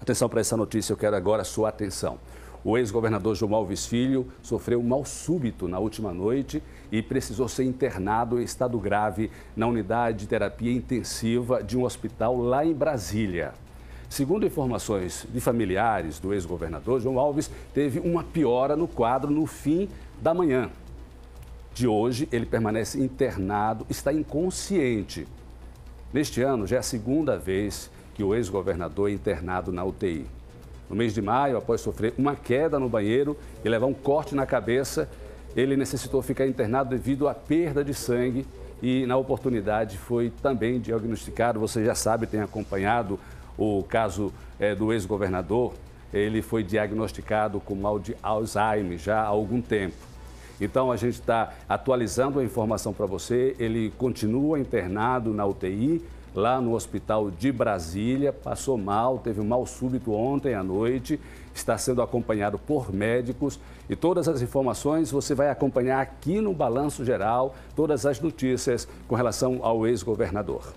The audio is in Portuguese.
Atenção para essa notícia, eu quero agora a sua atenção. O ex-governador João Alves Filho sofreu um mal súbito na última noite e precisou ser internado em estado grave na unidade de terapia intensiva de um hospital lá em Brasília. Segundo informações de familiares do ex-governador, João Alves teve uma piora no quadro no fim da manhã. De hoje, ele permanece internado, está inconsciente. Neste ano, já é a segunda vez que o ex-governador é internado na UTI. No mês de maio, após sofrer uma queda no banheiro e levar um corte na cabeça, ele necessitou ficar internado devido à perda de sangue e, na oportunidade, foi também diagnosticado. Você já sabe, tem acompanhado o caso é, do ex-governador. Ele foi diagnosticado com mal de Alzheimer já há algum tempo. Então, a gente está atualizando a informação para você. Ele continua internado na UTI, lá no hospital de Brasília, passou mal, teve um mal súbito ontem à noite, está sendo acompanhado por médicos e todas as informações você vai acompanhar aqui no Balanço Geral, todas as notícias com relação ao ex-governador.